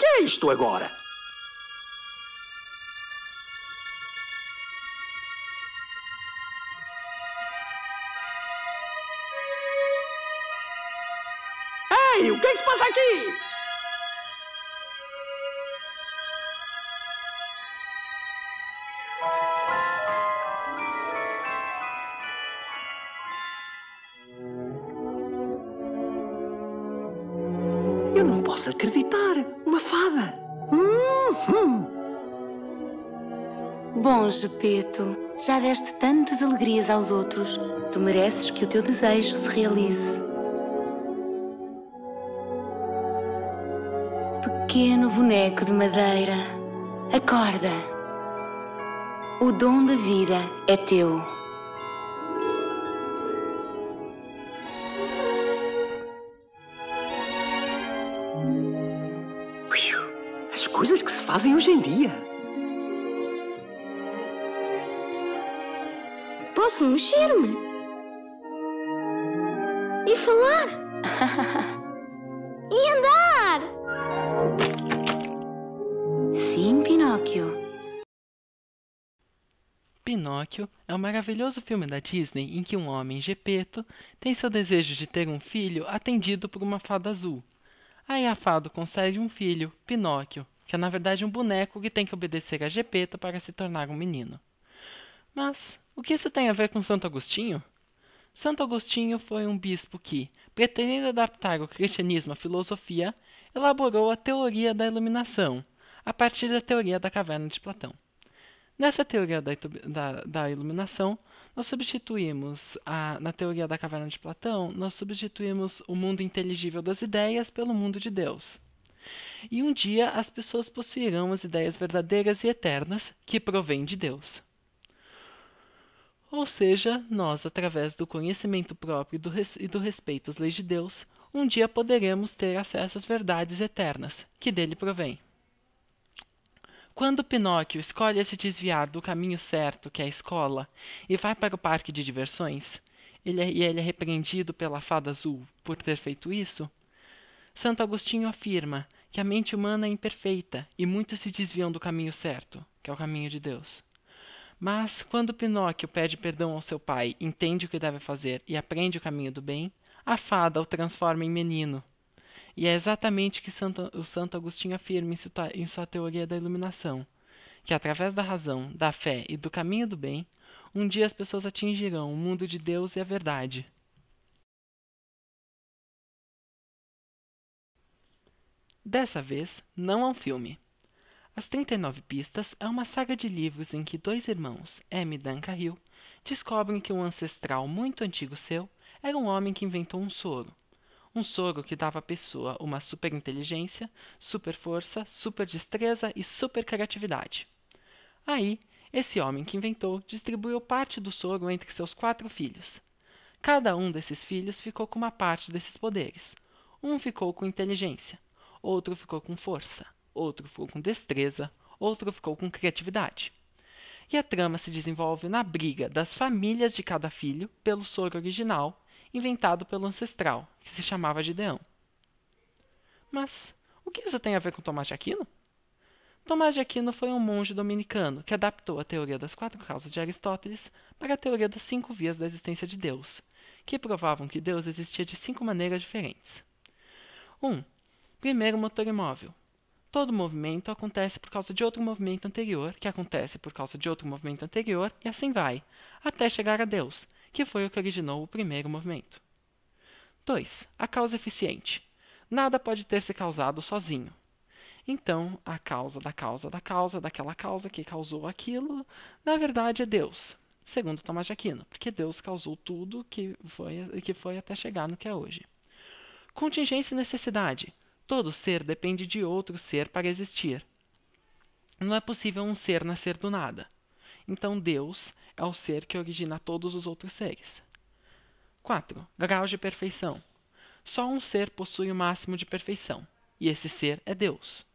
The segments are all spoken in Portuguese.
que é isto agora? Ei, o que, é que se passa aqui? Eu não posso acreditar. Uma fada. Uhum. Bom, Gepeto, já deste tantas alegrias aos outros. Tu mereces que o teu desejo se realize. Pequeno boneco de madeira, acorda. O dom da vida é teu. fazem hoje em dia. Posso mexer-me e falar e andar. Sim, Pinóquio. Pinóquio é um maravilhoso filme da Disney em que um homem, Gepeto, tem seu desejo de ter um filho atendido por uma fada azul. Aí a fada concede um filho, Pinóquio, que é na verdade um boneco que tem que obedecer a Gepeto para se tornar um menino. Mas o que isso tem a ver com Santo Agostinho? Santo Agostinho foi um bispo que, pretendendo adaptar o cristianismo à filosofia, elaborou a teoria da iluminação, a partir da teoria da caverna de Platão. Nessa teoria da, da, da iluminação, nós substituímos, a, na teoria da caverna de Platão, nós substituímos o mundo inteligível das ideias pelo mundo de Deus. E um dia as pessoas possuirão as ideias verdadeiras e eternas que provêm de Deus. Ou seja, nós, através do conhecimento próprio e do, respeito às leis de Deus, um dia poderemos ter acesso às verdades eternas que dele provêm. Quando Pinóquio escolhe se desviar do caminho certo, que é a escola, e vai para o parque de diversões, ele é, e ele é repreendido pela fada azul por ter feito isso, Santo Agostinho afirma que a mente humana é imperfeita e muitos se desviam do caminho certo, que é o caminho de Deus. Mas quando Pinóquio pede perdão ao seu pai, entende o que deve fazer e aprende o caminho do bem, a fada o transforma em menino. E é exatamente o que Santo, o Santo Agostinho afirma em sua teoria da iluminação, que através da razão, da fé e do caminho do bem, um dia as pessoas atingirão o mundo de Deus e a verdade. Dessa vez, não é um filme. As 39 Pistas é uma saga de livros em que dois irmãos, M. Dan Cahill, descobrem que um ancestral muito antigo seu era um homem que inventou um soro. Um soro que dava à pessoa uma super inteligência, super força, super destreza e super criatividade. Aí, esse homem que inventou distribuiu parte do soro entre seus quatro filhos. Cada um desses filhos ficou com uma parte desses poderes. Um ficou com inteligência, outro ficou com força, outro ficou com destreza, outro ficou com criatividade. E a trama se desenvolve na briga das famílias de cada filho pelo soro original, inventado pelo ancestral, que se chamava Gideão. Mas o que isso tem a ver com Tomás de Aquino? Tomás de Aquino foi um monge dominicano que adaptou a teoria das quatro causas de Aristóteles para a teoria das cinco vias da existência de Deus, que provavam que Deus existia de cinco maneiras diferentes. 1. Um, Primeiro motor imóvel. Todo movimento acontece por causa de outro movimento anterior, que acontece por causa de outro movimento anterior, e assim vai, até chegar a Deus, que foi o que originou o primeiro movimento. 2. A causa eficiente. Nada pode ter se causado sozinho. Então, a causa da causa da causa daquela causa que causou aquilo, na verdade é Deus, segundo Tomás de Aquino, porque Deus causou tudo que foi, que foi até chegar no que é hoje. Contingência e necessidade Todo ser depende de outro ser para existir. Não é possível um ser nascer do nada. Então Deus é o ser que origina todos os outros seres. 4. Grau de perfeição. Só um ser possui o máximo de perfeição, e esse ser é Deus.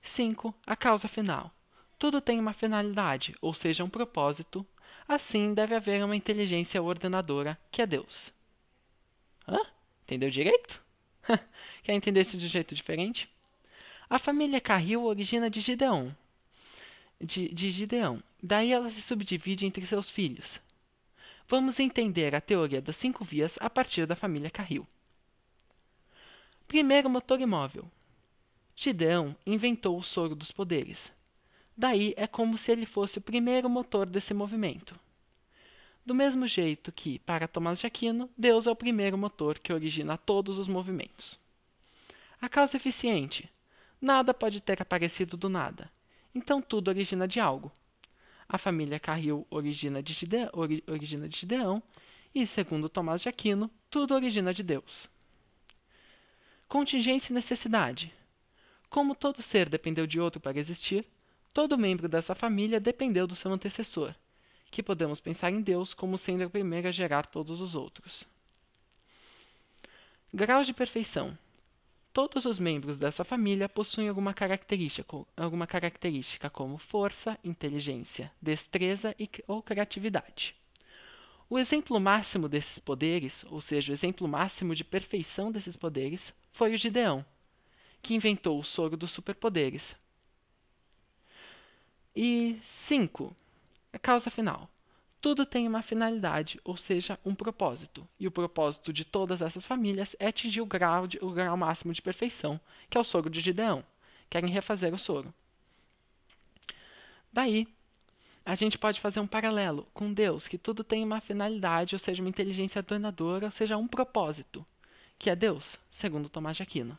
5. A causa final. Tudo tem uma finalidade, ou seja, um propósito. Assim, deve haver uma inteligência ordenadora, que é Deus. Hã? Entendeu direito? Quer entender isso de um jeito diferente? A família Carril origina de Gideão. De, de Gideão. Daí ela se subdivide entre seus filhos. Vamos entender a teoria das cinco vias a partir da família Carril. Primeiro motor imóvel. Gideão inventou o soro dos poderes. Daí é como se ele fosse o primeiro motor desse movimento do mesmo jeito que, para Tomás de Aquino, Deus é o primeiro motor que origina todos os movimentos. A causa eficiente. Nada pode ter aparecido do nada. Então tudo origina de algo. A família Carril origina de, Gideão, origina de Gideão e, segundo Tomás de Aquino, tudo origina de Deus. Contingência e necessidade. Como todo ser dependeu de outro para existir, todo membro dessa família dependeu do seu antecessor que podemos pensar em Deus como sendo a primeira a gerar todos os outros. Graus de perfeição. Todos os membros dessa família possuem alguma característica, alguma característica como força, inteligência, destreza e, ou criatividade. O exemplo máximo desses poderes, ou seja, o exemplo máximo de perfeição desses poderes, foi o Gideão, que inventou o soro dos superpoderes. E 5 é causa final. Tudo tem uma finalidade, ou seja, um propósito. E o propósito de todas essas famílias é atingir o grau, de, o grau máximo de perfeição, que é o soro de Gideão. Querem refazer o soro. Daí, a gente pode fazer um paralelo com Deus, que tudo tem uma finalidade, ou seja, uma inteligência donadora, ou seja, um propósito, que é Deus, segundo Tomás de Aquino.